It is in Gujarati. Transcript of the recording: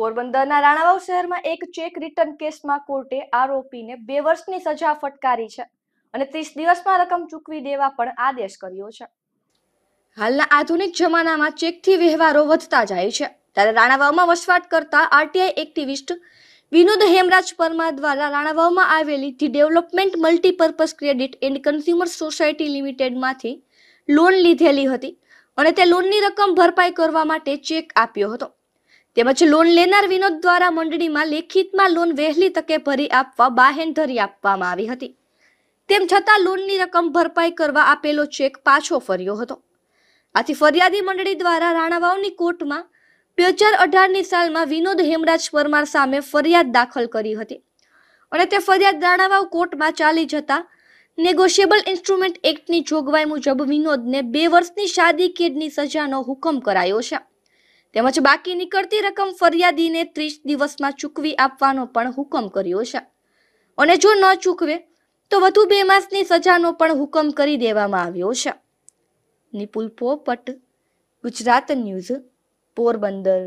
પોરબંદરના રાણાવાવ શહેરમાં એક ચેક રિટર્ન કેસમાં કોર્ટે આરોપીને બે વર્ષની સજા ફટકારી છે અને ત્રીસ દિવસમાં રકમ ચૂકવી દેવા પણ આદેશ કર્યો છે હાલના આધુનિક જમાનામાં ચેકથી વ્યવહારો વધતા જાય છે ત્યારે રાણાવાવમાં વસવાટ કરતા આરટીઆઈ એક્ટિવિસ્ટ વિનોદ હેમરાજ પરમાર દ્વારા રાણાવાવમાં આવેલી the development multipurpose credit and consumer society લિમિટેડમાંથી લોન લીધેલી હતી અને તે લોનની રકમ ભરપાઈ કરવા માટે ચેક આપ્યો હતો તેમજ લોન લેનાર વિનોદ દ્વારા મંડળીમાં લેખિતમાં લોન વહેલી તકે ભરી આપવા ધરી આપવામાં આવી હતી તેમ છતાં લોનની રકમ ભરપાઈ કરવા આપેલો ચેક પાછો ફર્યો હતો આથી ફરિયાદી મંડળી દ્વારા રાણાવાવની કોર્ટમાં બે હજાર અઢારની સાલમાં વિનોદ હેમરાજ પરમાર સામે ફરિયાદ દાખલ કરી હતી અને તે ફરિયાદ રાણાવાવ કોર્ટમાં ચાલી જતા નેગોશિયેબલ ઇન્સ્ટ્રુમેન્ટ એક્ટની જોગવાઈ મુજબ વિનોદને બે વર્ષની શાદી કેદની સજાનો હુકમ કરાયો છે તેમજ બાકી નીકળતી રકમ ફરિયાદીને ત્રીસ દિવસમાં ચૂકવી આપવાનો પણ હુકમ કર્યો છે અને જો ન ચૂકવે તો વધુ બે માસની સજાનો પણ હુકમ કરી દેવામાં આવ્યો છે નિપુલ પોપટ ગુજરાત ન્યૂઝ પોરબંદર